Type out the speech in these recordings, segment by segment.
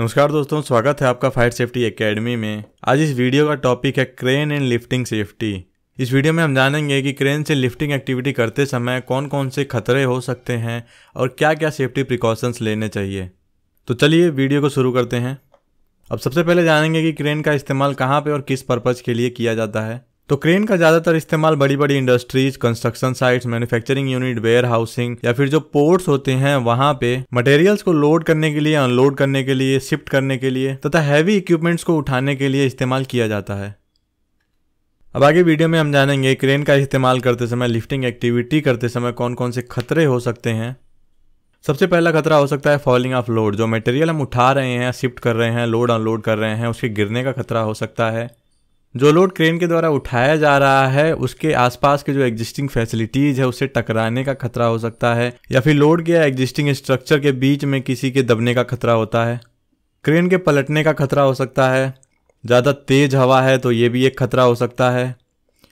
नमस्कार दोस्तों स्वागत है आपका फायर सेफ्टी एकेडमी में आज इस वीडियो का टॉपिक है क्रेन एंड लिफ्टिंग सेफ्टी इस वीडियो में हम जानेंगे कि क्रेन से लिफ्टिंग एक्टिविटी करते समय कौन कौन से खतरे हो सकते हैं और क्या क्या सेफ्टी प्रिकॉशंस लेने चाहिए तो चलिए वीडियो को शुरू करते हैं अब सबसे पहले जानेंगे कि क्रेन का इस्तेमाल कहाँ पर और किस पर्पज़ के लिए किया जाता है तो क्रेन का ज्यादातर इस्तेमाल बड़ी बड़ी industries construction sites manufacturing unit warehousing या फिर जो पोर्ट्स होते हैं वहां पे मटेरियल्स को लोड करने के लिए अनलोड करने के लिए शिफ्ट करने के लिए तथा हैवी इक्विपमेंट्स को उठाने के लिए इस्तेमाल किया जाता है अब आगे वीडियो में हम जानेंगे क्रेन का इस्तेमाल करते समय लिफ्टिंग एक्टिविटी करते समय कौन कौन से खतरे हो सकते हैं सबसे पहला खतरा हो सकता है फॉलिंग ऑफ लोड जो मटेरियल हम उठा रहे हैं शिफ्ट कर रहे हैं लोड अनलोड कर रहे हैं उसके गिरने का खतरा हो सकता है जो लोड क्रेन के द्वारा उठाया जा रहा है उसके आसपास के जो एग्जिस्टिंग फैसिलिटीज है उसे टकराने का खतरा हो सकता है या फिर लोड के एग्जिस्टिंग स्ट्रक्चर के बीच में किसी के दबने का खतरा होता है क्रेन के पलटने का खतरा हो सकता है ज़्यादा तेज हवा है तो ये भी एक खतरा हो सकता है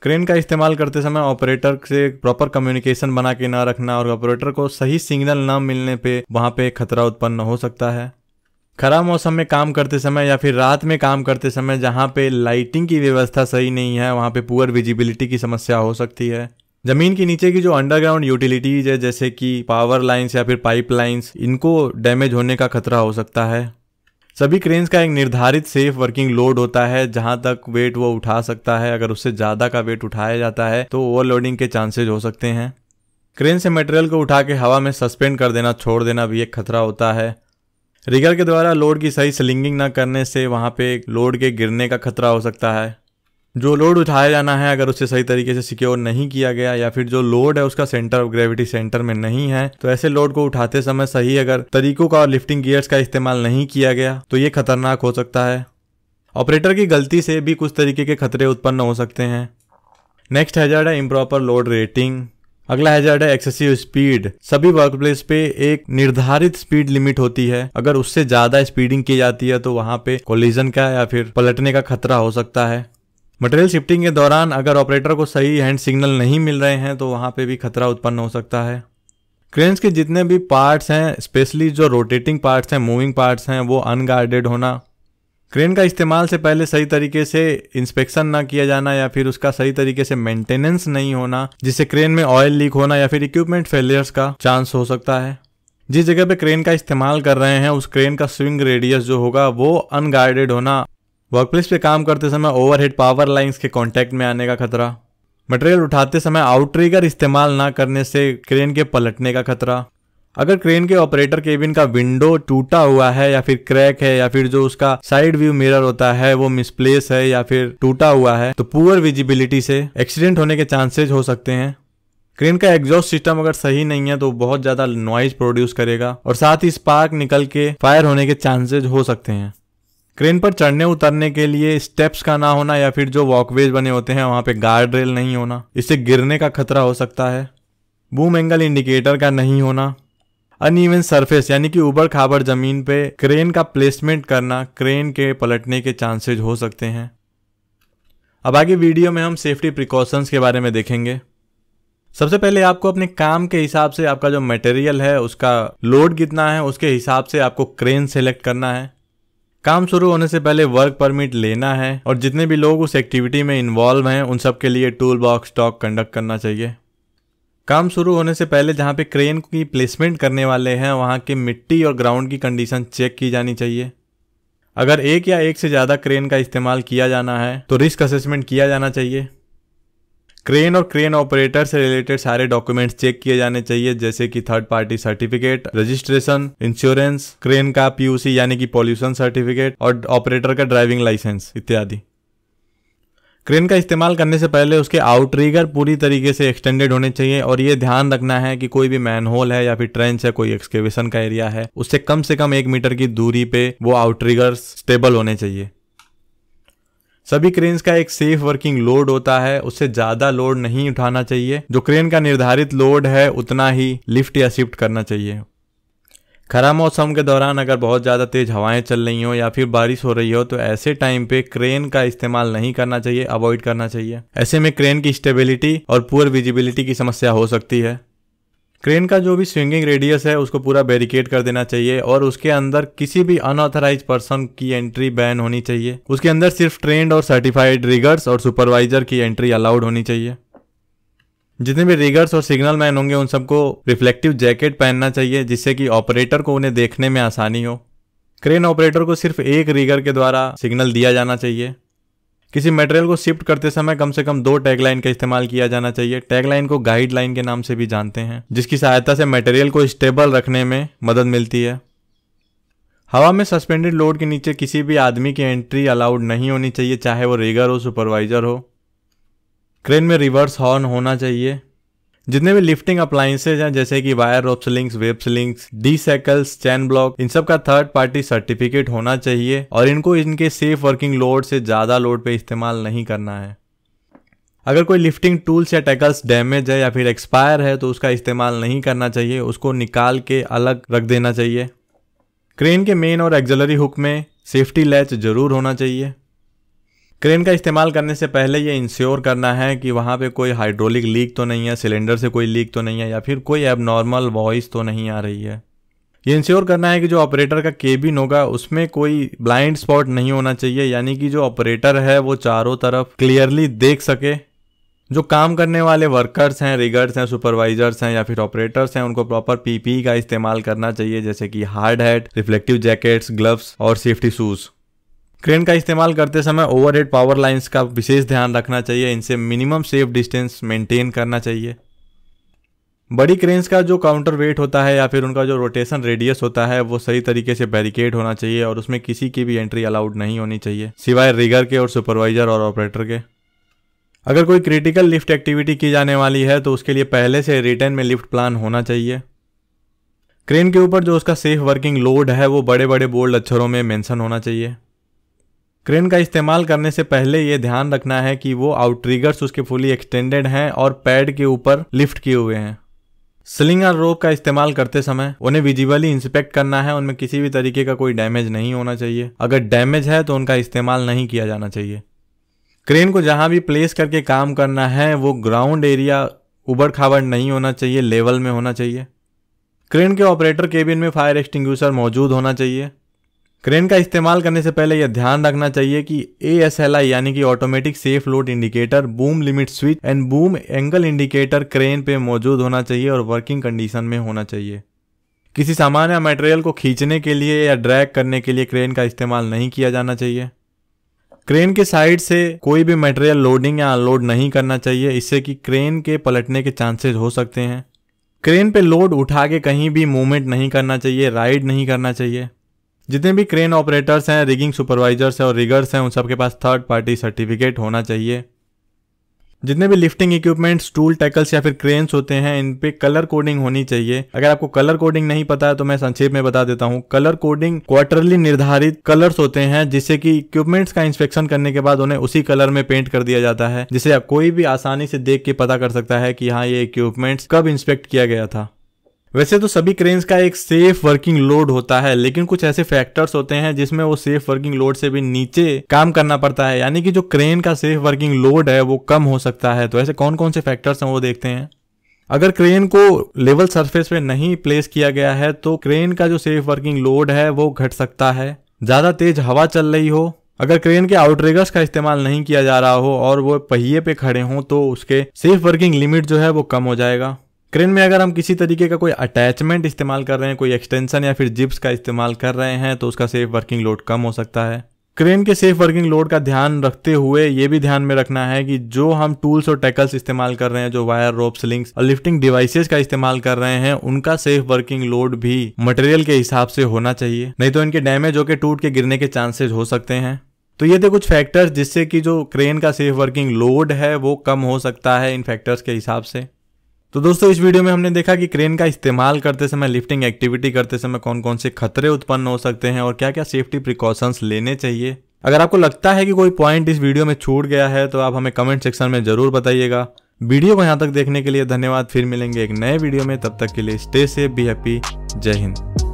क्रेन का इस्तेमाल करते समय ऑपरेटर से प्रॉपर कम्युनिकेशन बना के ना रखना और ऑपरेटर को सही सिग्नल ना मिलने पे वहाँ पे खतरा उत्पन्न हो सकता है खराब मौसम में काम करते समय या फिर रात में काम करते समय जहाँ पे लाइटिंग की व्यवस्था सही नहीं है वहाँ पे पुअर विजिबिलिटी की समस्या हो सकती है जमीन के नीचे की जो अंडरग्राउंड यूटिलिटीज है जैसे कि पावर लाइन्स या फिर पाइप लाइन्स इनको डैमेज होने का खतरा हो सकता है सभी क्रेन्स का एक निर्धारित सेफ वर्किंग लोड होता है जहां तक वेट वो उठा सकता है अगर उससे ज़्यादा का वेट उठाया जाता है तो ओवरलोडिंग के चांसेज हो सकते हैं क्रेन से मटेरियल को उठा के हवा में सस्पेंड कर देना छोड़ देना भी एक खतरा होता है रिगर के द्वारा लोड की सही स्लिंगिंग न करने से वहाँ पे लोड के गिरने का खतरा हो सकता है जो लोड उठाया जाना है अगर उसे सही तरीके से सिक्योर नहीं किया गया या फिर जो लोड है उसका सेंटर ऑफ ग्रेविटी सेंटर में नहीं है तो ऐसे लोड को उठाते समय सही अगर तरीकों का और लिफ्टिंग गियर्स का इस्तेमाल नहीं किया गया तो ये खतरनाक हो सकता है ऑपरेटर की गलती से भी कुछ तरीके के खतरे उत्पन्न हो सकते हैं नेक्स्ट हैजार्ड है इम्प्रॉपर लोड रेटिंग अगला हैजर्ड है एक्सेसिव स्पीड सभी वर्कप्लेस पे एक निर्धारित स्पीड लिमिट होती है अगर उससे ज्यादा स्पीडिंग की जाती है तो वहां पे कोलिजन का या फिर पलटने का खतरा हो सकता है मटेरियल शिफ्टिंग के दौरान अगर ऑपरेटर को सही हैंड सिग्नल नहीं मिल रहे हैं तो वहां पे भी खतरा उत्पन्न हो सकता है क्रेन्स के जितने भी पार्ट्स हैं स्पेशली जो रोटेटिंग पार्ट्स हैं मूविंग पार्ट्स हैं वो अनगार्डेड होना क्रेन का इस्तेमाल से पहले सही तरीके से इंस्पेक्शन ना किया जाना या फिर उसका सही तरीके से मेंटेनेंस नहीं होना जिससे क्रेन में ऑयल लीक होना या फिर इक्विपमेंट फेलियर्स का चांस हो सकता है जिस जगह पे क्रेन का इस्तेमाल कर रहे हैं उस क्रेन का स्विंग रेडियस जो होगा वो अनगार्डेड होना वर्कप्लेस पे काम करते समय ओवरहेड पावर लाइंस के कांटेक्ट में आने का खतरा मटेरियल उठाते समय आउटरीगर इस्तेमाल ना करने से क्रेन के पलटने का खतरा अगर क्रेन के ऑपरेटर केबिन का विंडो टूटा हुआ है या फिर क्रैक है या फिर जो उसका साइड व्यू मिरर होता है वो मिसप्लेस है या फिर टूटा हुआ है तो पुअर विजिबिलिटी से एक्सीडेंट होने के चांसेज हो सकते हैं क्रेन का एग्जॉस्ट सिस्टम अगर सही नहीं है तो बहुत ज्यादा नॉइज प्रोड्यूस करेगा और साथ ही स्पार्क निकल के फायर होने के चांसेज हो सकते हैं क्रेन पर चढ़ने उतरने के लिए स्टेप्स का ना होना या फिर जो वॉकवेज बने होते हैं वहां पे गार्ड रेल नहीं होना इससे गिरने का खतरा हो सकता है बूम एंगल इंडिकेटर का नहीं होना अनइवन सरफेस यानी कि उबड़ खाबड़ जमीन पे क्रेन का प्लेसमेंट करना क्रेन के पलटने के चांसेज हो सकते हैं अब आगे वीडियो में हम सेफ्टी प्रिकॉशंस के बारे में देखेंगे सबसे पहले आपको अपने काम के हिसाब से आपका जो मटेरियल है उसका लोड कितना है उसके हिसाब से आपको क्रेन सेलेक्ट करना है काम शुरू होने से पहले वर्क परमिट लेना है और जितने भी लोग उस एक्टिविटी में इन्वॉल्व हैं उन सब के लिए टूल बॉक्स टॉक कंडक्ट करना चाहिए काम शुरू होने से पहले जहाँ पे क्रेन की प्लेसमेंट करने वाले हैं वहाँ के मिट्टी और ग्राउंड की कंडीशन चेक की जानी चाहिए अगर एक या एक से ज़्यादा क्रेन का इस्तेमाल किया जाना है तो रिस्क असेसमेंट किया जाना चाहिए क्रेन और क्रेन ऑपरेटर से रिलेटेड सारे डॉक्यूमेंट्स चेक किए जाने चाहिए जैसे कि third party certificate registration insurance crane का पीयूसी यानी कि पॉल्यूशन सर्टिफिकेट और ऑपरेटर का ड्राइविंग लाइसेंस इत्यादि क्रेन का इस्तेमाल करने से पहले उसके आउटरीगर पूरी तरीके से एक्सटेंडेड होने चाहिए और ये ध्यान रखना है कि कोई भी मैन होल है या फिर ट्रेंच है कोई एक्सकेवेशन का एरिया है उससे कम से कम एक मीटर की दूरी पे वो आउटरीगर स्टेबल होने चाहिए सभी क्रेन्स का एक सेफ वर्किंग लोड होता है उससे ज्यादा लोड नहीं उठाना चाहिए जो क्रेन का निर्धारित लोड है उतना ही लिफ्ट या शिफ्ट करना चाहिए खराब मौसम के दौरान अगर बहुत ज़्यादा तेज़ हवाएं चल रही हो या फिर बारिश हो रही हो तो ऐसे टाइम पे क्रेन का इस्तेमाल नहीं करना चाहिए अवॉइड करना चाहिए ऐसे में क्रेन की स्टेबिलिटी और पुअर विजिबिलिटी की समस्या हो सकती है क्रेन का जो भी स्विंगिंग रेडियस है उसको पूरा बैरिकेड कर देना चाहिए और उसके अंदर किसी भी अनऑथराइज पर्सन की एंट्री बैन होनी चाहिए उसके अंदर सिर्फ ट्रेंड और सर्टिफाइड रिगर्स और सुपरवाइजर की एंट्री अलाउड होनी चाहिए जितने भी रिगर्स और सिग्नल मैन होंगे उन सबको रिफ्लेक्टिव जैकेट पहनना चाहिए जिससे कि ऑपरेटर को उन्हें देखने में आसानी हो क्रेन ऑपरेटर को सिर्फ एक रिगर के द्वारा सिग्नल दिया जाना चाहिए किसी मटेरियल को शिफ्ट करते समय कम से कम दो टैगलाइन का इस्तेमाल किया जाना चाहिए टैगलाइन को गाइडलाइन के नाम से भी जानते हैं जिसकी सहायता से मटेरियल को स्टेबल रखने में मदद मिलती है हवा में सस्पेंडेड लोड के नीचे किसी भी आदमी की एंट्री अलाउड नहीं होनी चाहिए चाहे वो रिगर हो सुपरवाइजर हो क्रेन में रिवर्स हॉर्न होना चाहिए जितने भी लिफ्टिंग अप्लाइंसेज हैं जैसे कि wire rope slings web slings D shackles chain block इन सब का थर्ड पार्टी सर्टिफिकेट होना चाहिए और इनको इनके सेफ वर्किंग लोड से ज़्यादा लोड पे इस्तेमाल नहीं करना है अगर कोई लिफ्टिंग टूल्स या टैकल्स डैमेज है या फिर एक्सपायर है तो उसका इस्तेमाल नहीं करना चाहिए उसको निकाल के अलग रख देना चाहिए क्रेन के मेन और एक्जलरी हुक में सेफ्टी लैच जरूर होना चाहिए क्रेन का इस्तेमाल करने से पहले ये इंश्योर करना है कि वहाँ पे कोई हाइड्रोलिक लीक तो नहीं है सिलेंडर से कोई लीक तो नहीं है या फिर कोई एबनॉर्मल वॉइस तो नहीं आ रही है ये इंश्योर करना है कि जो ऑपरेटर का केबिन होगा उसमें कोई ब्लाइंड स्पॉट नहीं होना चाहिए यानी कि जो ऑपरेटर है वो चारों तरफ क्लियरली देख सके जो काम करने वाले वर्कर्स हैं रिगर्स हैं सुपरवाइजर्स हैं या फिर ऑपरेटर्स हैं उनको प्रॉपर पीपी e का इस्तेमाल करना चाहिए जैसे कि hard hat reflective jackets gloves और सेफ्टी शूज़ क्रेन का इस्तेमाल करते समय ओवरहेड पावर लाइंस का विशेष ध्यान रखना चाहिए इनसे मिनिमम सेफ डिस्टेंस मेंटेन करना चाहिए बड़ी क्रेन्स का जो काउंटर वेट होता है या फिर उनका जो रोटेशन रेडियस होता है वो सही तरीके से बैरिकेड होना चाहिए और उसमें किसी की भी एंट्री अलाउड नहीं होनी चाहिए सिवाय रिगर के और सुपरवाइजर और ऑपरेटर के अगर कोई क्रिटिकल लिफ्ट एक्टिविटी की जाने वाली है तो उसके लिए पहले से रिटर्न में लिफ्ट प्लान होना चाहिए क्रेन के ऊपर जो उसका सेफ वर्किंग लोड है वो बड़े बड़े बोल्ड अक्षरों में मेंशन होना चाहिए क्रेन का इस्तेमाल करने से पहले ये ध्यान रखना है कि वो आउटट्रिगर्स उसके फुली एक्सटेंडेड हैं और पैड के ऊपर लिफ्ट किए हुए हैं स्लिंग और रोप का इस्तेमाल करते समय उन्हें विजिबली इंस्पेक्ट करना है उनमें किसी भी तरीके का कोई डैमेज नहीं होना चाहिए अगर डैमेज है तो उनका इस्तेमाल नहीं किया जाना चाहिए क्रेन को जहाँ भी प्लेस करके काम करना है वो ग्राउंड एरिया उबड़ खाबड़ नहीं होना चाहिए लेवल में होना चाहिए क्रेन के ऑपरेटर केबिन में फायर एक्सटिंग मौजूद होना चाहिए क्रेन का इस्तेमाल करने से पहले यह ध्यान रखना चाहिए कि ए यानी कि automatic safe load indicator boom limit switch and boom angle indicator crane पे मौजूद होना चाहिए और वर्किंग कंडीशन में होना चाहिए किसी सामान या मटेरियल को खींचने के लिए या ड्रैग करने के लिए क्रेन का इस्तेमाल नहीं किया जाना चाहिए क्रेन के साइड से कोई भी मटेरियल लोडिंग या अनलोड नहीं करना चाहिए इससे कि क्रेन के पलटने के चांसेस हो सकते हैं क्रेन पे लोड उठा के कहीं भी मूवमेंट नहीं करना चाहिए राइड नहीं करना चाहिए जितने भी क्रेन ऑपरेटर्स हैं रिगिंग सुपरवाइजर्स हैं और रिगर्स हैं उन सबके पास थर्ड पार्टी सर्टिफिकेट होना चाहिए जितने भी लिफ्टिंग इक्विपमेंट्स टूल टैकल्स या फिर क्रेन्स होते हैं इन पे कलर कोडिंग होनी चाहिए अगर आपको कलर कोडिंग नहीं पता है तो मैं संक्षेप में बता देता हूँ कलर कोडिंग क्वार्टरली निर्धारित कलर्स होते हैं जिससे कि इक्विपमेंट्स का इंस्पेक्शन करने के बाद उन्हें उसी कलर में पेंट कर दिया जाता है जिसे आप कोई भी आसानी से देख के पता कर सकता है कि हाँ ये इक्विपमेंट्स कब इंस्पेक्ट किया गया था वैसे तो सभी क्रेन्स का एक सेफ वर्किंग लोड होता है लेकिन कुछ ऐसे फैक्टर्स होते हैं जिसमें वो सेफ वर्किंग लोड से भी नीचे काम करना पड़ता है यानी कि जो क्रेन का सेफ वर्किंग लोड है वो कम हो सकता है तो ऐसे कौन कौन से फैक्टर्स हैं वो देखते हैं अगर क्रेन को लेवल सरफेस पे नहीं प्लेस किया गया है तो क्रेन का जो सेफ वर्किंग लोड है वो घट सकता है ज़्यादा तेज हवा चल रही हो अगर क्रेन के आउटरेगर्स का इस्तेमाल नहीं किया जा रहा हो और वो पहिए पे खड़े हों तो उसके सेफ वर्किंग लिमिट जो है वो कम हो जाएगा स्क्रीन में अगर हम किसी तरीके का कोई अटैचमेंट इस्तेमाल कर रहे हैं कोई एक्सटेंशन या फिर जिप्स का इस्तेमाल कर रहे हैं तो उसका सेफ वर्किंग लोड कम हो सकता है क्रेन के सेफ वर्किंग लोड का ध्यान रखते हुए ये भी ध्यान में रखना है कि जो हम टूल्स और टैकल्स इस्तेमाल कर रहे हैं जो वायर रोप लिंक्स और लिफ्टिंग डिवाइसेस का इस्तेमाल कर रहे हैं उनका सेफ वर्किंग लोड भी मटेरियल के हिसाब से होना चाहिए नहीं तो इनके डैमेज होकर टूट के गिरने के चांसेज हो सकते हैं तो ये थे कुछ फैक्टर्स जिससे कि जो क्रेन का सेफ वर्किंग लोड है वो कम हो सकता है इन फैक्टर्स के हिसाब से तो दोस्तों इस वीडियो में हमने देखा कि क्रेन का इस्तेमाल करते समय लिफ्टिंग एक्टिविटी करते समय कौन कौन से खतरे उत्पन्न हो सकते हैं और क्या क्या सेफ्टी प्रिकॉशंस लेने चाहिए अगर आपको लगता है कि कोई पॉइंट इस वीडियो में छूट गया है तो आप हमें कमेंट सेक्शन में जरूर बताइएगा वीडियो को यहाँ तक देखने के लिए धन्यवाद फिर मिलेंगे एक नए वीडियो में तब तक के लिए स्टे सेफ बी हैप्पी जय हिंद